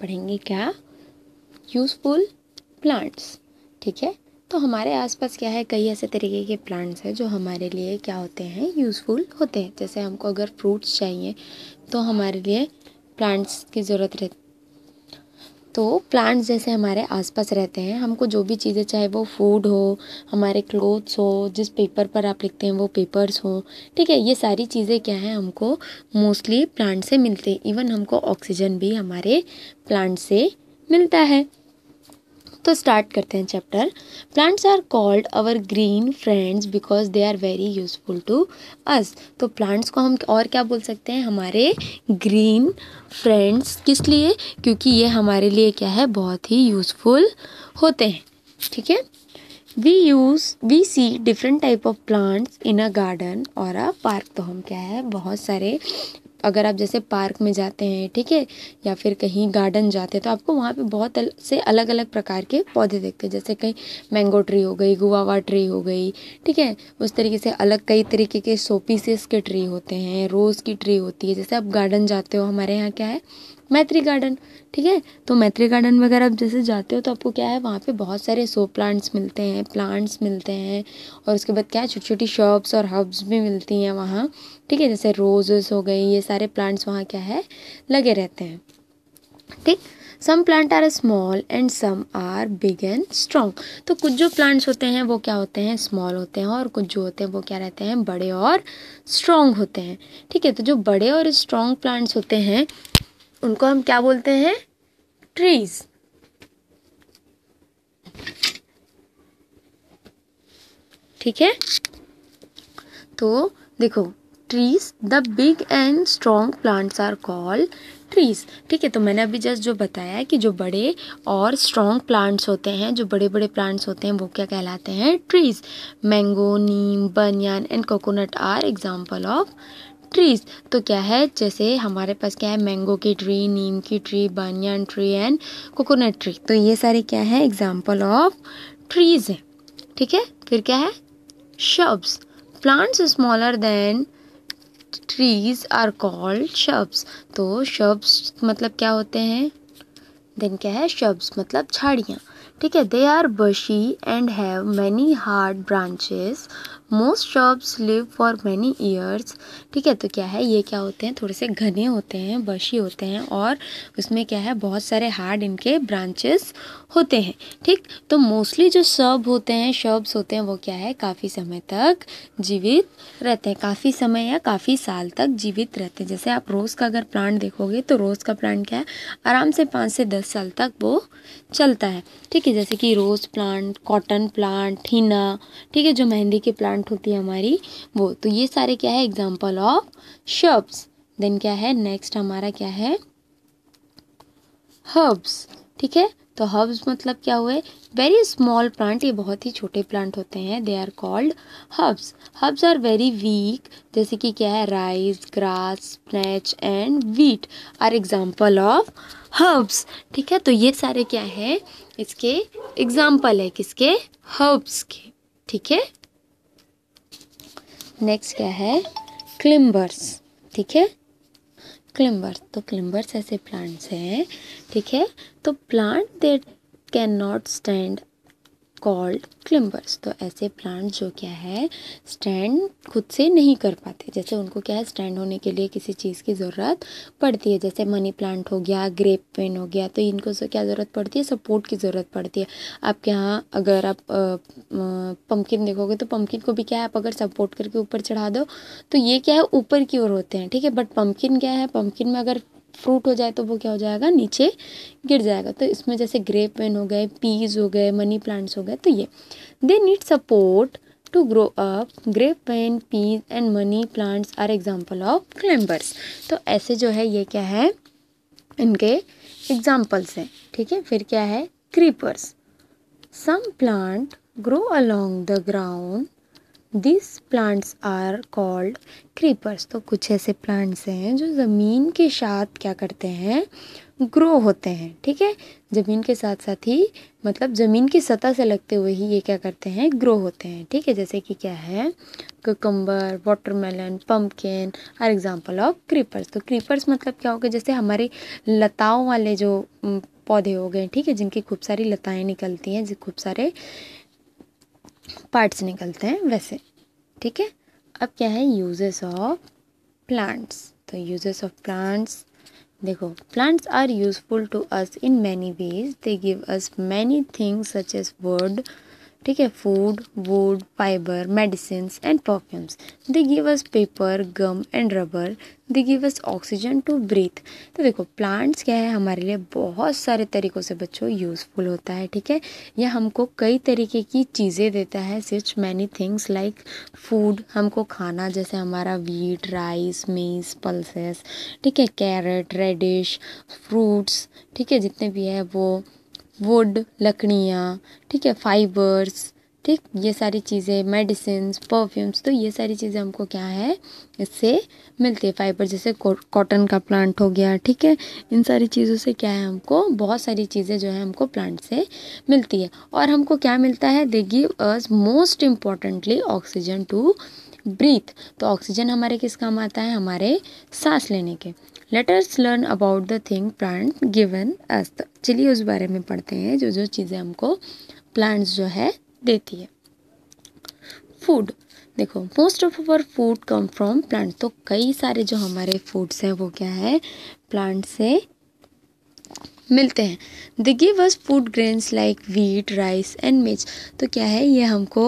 पढ़ेंगे क्या useful plants ठीक है तो हमारे आसपास क्या है कई ऐसे तरीके के प्लांट्स हैं जो हमारे लिए क्या होते हैं यूज़फुल होते हैं जैसे हमको अगर फ्रूट्स चाहिए तो हमारे लिए प्लांट्स की ज़रूरत रहती तो प्लांट्स जैसे हमारे आसपास रहते हैं हमको जो भी चीज़ें चाहे वो फूड हो हमारे क्लोथ्स हो जिस पेपर पर आप लिखते हैं वो पेपर्स हो ठीक है ये सारी चीज़ें क्या हैं हमको मोस्टली प्लांट से मिलते हैं इवन हमको ऑक्सीजन भी हमारे प्लांट से मिलता है तो स्टार्ट करते हैं chapter plants are called our green friends because they are very useful to us तो प्लांट्स को हम और क्या बोल सकते हैं हमारे ग्रीन फ्रेंड्स किस लिए क्योंकि ये हमारे लिए क्या है बहुत ही यूज़फुल होते हैं ठीक है we use we see different type of plants in a garden और अ पार्क तो हम क्या है बहुत सारे अगर आप जैसे पार्क में जाते हैं ठीक है या फिर कहीं गार्डन जाते हैं तो आपको वहाँ पे बहुत से अलग अलग प्रकार के पौधे देखते हैं जैसे कहीं मैंगो ट्री हो गई गुआवा ट्री हो गई ठीक है उस तरीके से अलग कई तरीके के सोपीसेस के ट्री होते हैं रोज़ की ट्री होती है जैसे आप गार्डन जाते हो हमारे यहाँ क्या है मैत्री गार्डन ठीक है तो मैत्री गार्डन वगैरह आप जैसे जाते हो तो आपको क्या है वहाँ पे बहुत सारे सो प्लांट्स मिलते हैं प्लांट्स मिलते हैं और उसके बाद क्या है छोटी छोटी शॉप्स और हब्स भी मिलती हैं वहाँ ठीक है जैसे रोजेस हो गई ये सारे प्लांट्स वहाँ क्या है लगे रहते हैं ठीक some plant are small and some are big and strong तो कुछ जो प्लांट्स होते हैं वो क्या होते हैं स्मॉल होते हैं और कुछ जो होते हैं वो क्या रहते हैं बड़े और स्ट्रॉन्ग होते हैं ठीक है तो जो बड़े और स्ट्रॉन्ग प्लांट्स होते हैं उनको हम क्या बोलते हैं ट्रीज ठीक है तो देखो trees the big and strong plants are called trees ठीक है तो मैंने अभी जस्ट जो बताया कि जो बड़े और स्ट्रॉन्ग प्लांट्स होते हैं जो बड़े बड़े प्लांट्स होते हैं वो क्या कहलाते हैं trees mango neem banyan and coconut are example of trees तो क्या है जैसे हमारे पास क्या है मैंगो की ट्री नीम की tree banyan tree and coconut tree तो ये सारे क्या है एग्जाम्पल ऑफ ट्रीज़ है ठीक है फिर क्या है shrubs plants smaller than trees are called shrubs तो शब्स मतलब क्या होते हैं देन क्या है शब्स मतलब झाड़ियाँ ठीक है they are bushy and have many hard branches most shrubs live for many years ठीक है तो क्या है ये क्या होते हैं थोड़े से घने होते हैं बशी होते हैं और उसमें क्या है बहुत सारे हार्ड इनके ब्रांचेस होते हैं ठीक तो मोस्टली जो शब होते हैं शब्स होते हैं वो क्या है काफ़ी समय तक जीवित रहते हैं काफ़ी समय या काफ़ी साल तक जीवित रहते हैं जैसे आप रोज़ का अगर प्लांट देखोगे तो रोज़ का प्लांट क्या है आराम से पाँच से दस साल तक वो चलता है ठीक है जैसे कि rose plant cotton plant henna ठीक है जो मेहंदी के प्लांट प्लांट होती है हमारी वो तो ये सारे क्या है एग्जाम्पल ऑफ शब्स देन क्या है नेक्स्ट हमारा क्या है हर्ब्स ठीक है तो हर्ब्स मतलब क्या हुए वेरी स्मॉल प्लांट ये बहुत ही छोटे प्लांट होते हैं they are called herbs herbs are very weak जैसे कि क्या है rice grass spinach and wheat are example of herbs ठीक है तो ये सारे क्या है इसके एग्जाम्पल है किसके हर्ब्स के ठीक है नेक्स्ट क्या है क्लिम्बर्स ठीक है क्लिम्बर्स तो क्लिम्बर्स ऐसे प्लांट्स हैं ठीक है तो plant that can not stand called climbers तो ऐसे प्लांट जो क्या है स्टैंड खुद से नहीं कर पाते जैसे उनको क्या है स्टैंड होने के लिए किसी चीज़ की ज़रूरत पड़ती है जैसे मनी प्लांट हो गया ग्रेप पेन हो गया तो इनको क्या ज़रूरत पड़ती है सपोर्ट की ज़रूरत पड़ती है आपके यहाँ अगर आप पम्पकिन देखोगे तो पम्पकिन को भी क्या है आप अगर सपोर्ट करके ऊपर चढ़ा दो तो ये क्या है ऊपर की ओर होते हैं ठीक है बट पम्पकिन क्या है पम्पकिन में अगर फ्रूट हो जाए तो वो क्या हो जाएगा नीचे गिर जाएगा तो इसमें जैसे ग्रेप वेन हो गए पीज हो गए मनी प्लांट्स हो गए तो ये they need support to grow up grape vine peas and money plants are example of climbers तो ऐसे जो है ये क्या है इनके एग्जाम्पल्स हैं ठीक है फिर क्या है creepers some plant grow along the ground this plants are called creepers तो कुछ ऐसे प्लांट्स हैं जो ज़मीन के साथ क्या करते हैं ग्रो होते हैं ठीक है ज़मीन के साथ साथ ही मतलब ज़मीन की सतह से लगते हुए ही ये क्या करते हैं ग्रो होते हैं ठीक है जैसे कि क्या है cucumber watermelon pumpkin are example of creepers तो क्रीपर्स मतलब क्या हो गया जैसे हमारे लताओं वाले जो पौधे हो गए ठीक है जिनकी खूब सारी लताएँ निकलती हैं खूब सारे पार्ट्स निकलते हैं वैसे ठीक है अब क्या है यूजेस ऑफ प्लांट्स तो यूजेस ऑफ प्लांट्स देखो plants are useful to us in many ways they give us many things such as word ठीक है food wood fibre medicine and perfumes they give us paper gum and rubber they give us oxygen to breathe तो देखो plants क्या है हमारे लिए बहुत सारे तरीक़ों से बच्चों यूज़फुल होता है ठीक है यह हमको कई तरीके की चीज़ें देता है सिर्च मैनी थिंग्स लाइक फूड हमको खाना जैसे हमारा वीट राइस मेज पल्सेस ठीक है कैरेट रेडिश फ्रूट्स ठीक है जितने भी है वो वुड लकड़ियाँ ठीक है फाइबर्स ठीक ये सारी चीज़ें मेडिसिन परफ्यूम्स तो ये सारी चीज़ें हमको क्या है इससे मिलती है फाइबर जैसे कॉटन का प्लांट हो गया ठीक है इन सारी चीज़ों से क्या है हमको बहुत सारी चीज़ें जो है हमको प्लांट से मिलती है और हमको क्या मिलता है they give us most importantly oxygen to breathe तो ऑक्सीजन हमारे किस काम आता है हमारे सांस लेने के let's learn about the thing plant given us चलिए उस बारे में पढ़ते हैं जो जो चीज़ें हमको प्लांट्स जो है देती है फूड देखो most of our food come from plant तो कई सारे जो हमारे फूड्स हैं वो क्या है प्लांट से मिलते हैं they give us food grains like wheat rice and मिर्च तो क्या है ये हमको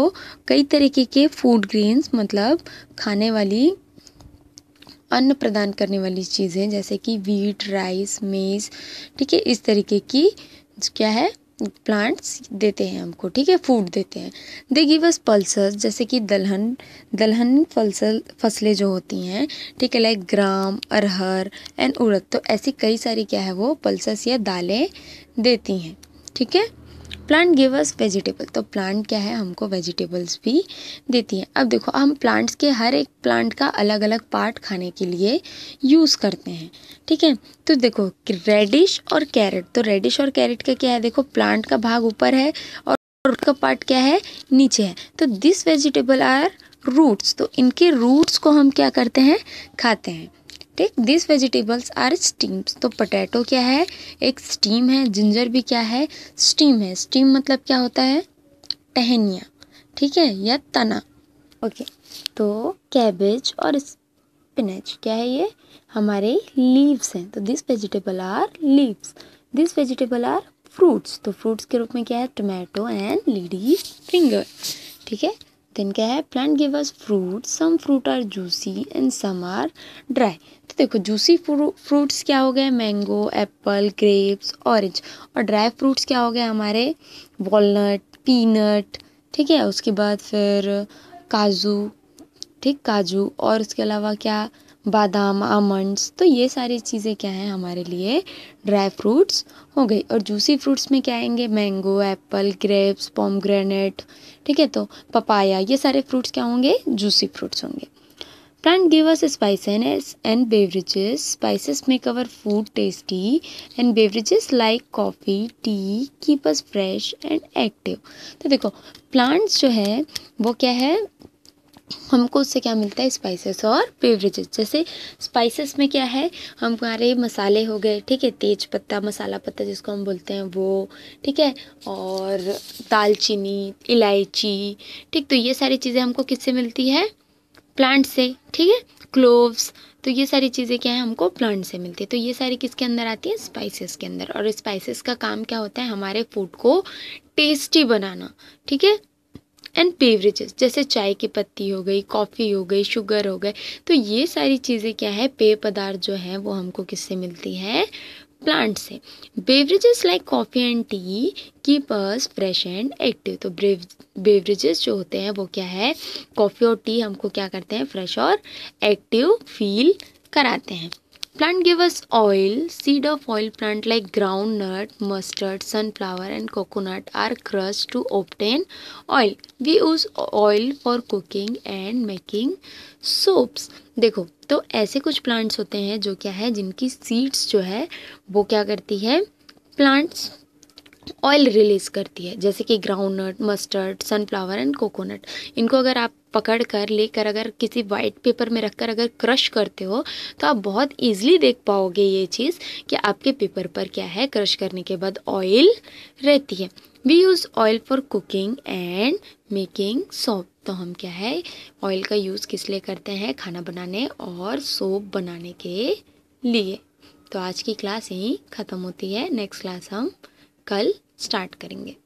कई तरीके के फूड ग्रेन्स मतलब खाने वाली अन्न प्रदान करने वाली चीज़ें जैसे कि वीट राइस मेज ठीक है इस तरीके की क्या है प्लांट्स देते हैं हमको ठीक है फूड देते हैं दे गिव अस पल्सर्स जैसे कि दलहन दलहन फलसल फसलें जो होती हैं ठीक है लाइक ग्राम अरहर एंड उड़द तो ऐसी कई सारी क्या है वो पल्सर्स या दालें देती हैं ठीक है प्लांट गिव अस वेजिटेबल तो प्लांट क्या है हमको वेजिटेबल्स भी देती हैं अब देखो हम प्लांट्स के हर एक प्लांट का अलग अलग पार्ट खाने के लिए यूज़ करते हैं ठीक है तो देखो रेडिश और कैरेट तो रेडिश और कैरेट का क्या है देखो प्लांट का भाग ऊपर है और का पार्ट क्या है नीचे है तो दिस वेजिटेबल आर रूट्स तो इनके रूट्स को हम क्या करते हैं खाते हैं ठीक दिस वेजिटेबल्स आर स्टीम्स तो पटैटो क्या है एक स्टीम है जिंजर भी क्या है स्टीम है स्टीम मतलब क्या होता है टहनिया ठीक है या तना ओके तो कैबेज और स्पिनच क्या है ये हमारे लीव्स हैं तो this vegetable are leaves this vegetable are fruits तो फ्रूट्स के रूप में क्या है टमाटो एंड लेडी फिंगर ठीक है देन क्या है plant give us fruit some fruit are juicy and some are dry तो देखो जूसी फ्रूट्स क्या हो गए मैंगो एप्पल ग्रेप्स ऑरेंज और ड्राई फ्रूट्स क्या हो गए हमारे वॉलट पीनट ठीक है उसके बाद फिर काजू ठीक काजू और उसके अलावा क्या बादाम आमंड्स तो ये सारी चीज़ें क्या हैं हमारे लिए ड्राई फ्रूट्स हो गई और जूसी फ्रूट्स में क्या आएंगे मैंगो एप्पल ग्रेप्स पॉमग्रेनेट ठीक है तो पपाया ये सारे फ्रूट्स क्या होंगे जूसी फ्रूट्स होंगे plant give us spiciness and beverages spices make our food tasty and beverages like coffee tea keep us fresh and active तो देखो प्लांट्स जो है वो क्या है हमको उससे क्या मिलता है स्पाइसेस और बेवरेजेस जैसे स्पाइसेस में क्या है हमारे मसाले हो गए ठीक है तेज पत्ता मसाला पत्ता जिसको हम बोलते हैं वो ठीक है और दालचीनी इलायची ठीक तो ये सारी चीज़ें हमको किससे मिलती है प्लांट से ठीक है क्लोव्स तो ये सारी चीज़ें क्या है हमको प्लांट से मिलती है तो ये सारी किसके अंदर आती है स्पाइसेस के अंदर और स्पाइसेस का काम क्या होता है हमारे फूड को टेस्टी बनाना ठीक है एंड बेवरेजेस जैसे चाय की पत्ती हो गई कॉफ़ी हो गई शुगर हो गए तो ये सारी चीज़ें क्या है पेय पदार्थ जो है वो हमको किससे मिलती है प्लांट से beverages like coffee and tea keep पर्स फ्रेश एंड एक्टिव तो बेवरेजेस जो होते हैं वो क्या है कॉफ़ी और टी हमको क्या करते हैं फ्रेश और एक्टिव फील कराते हैं Plant give us oil. Seed of oil plant like groundnut, mustard, sunflower and coconut are crushed to obtain oil. We use oil for cooking and making soaps. देखो तो ऐसे कुछ प्लांट्स होते हैं जो क्या है जिनकी सीड्स जो है वो क्या करती है प्लांट्स ऑयल रिलीज़ करती है जैसे कि groundnut mustard sunflower and coconut इनको अगर आप पकड़ कर लेकर अगर किसी वाइट पेपर में रखकर अगर क्रश करते हो तो आप बहुत ईजिली देख पाओगे ये चीज़ कि आपके पेपर पर क्या है क्रश करने के बाद ऑयल रहती है we use oil for cooking and making soap तो हम क्या है ऑयल का यूज़ किस लिए करते हैं खाना बनाने और सोप बनाने के लिए तो आज की क्लास यहीं ख़त्म होती है नेक्स्ट क्लास हम कल स्टार्ट करेंगे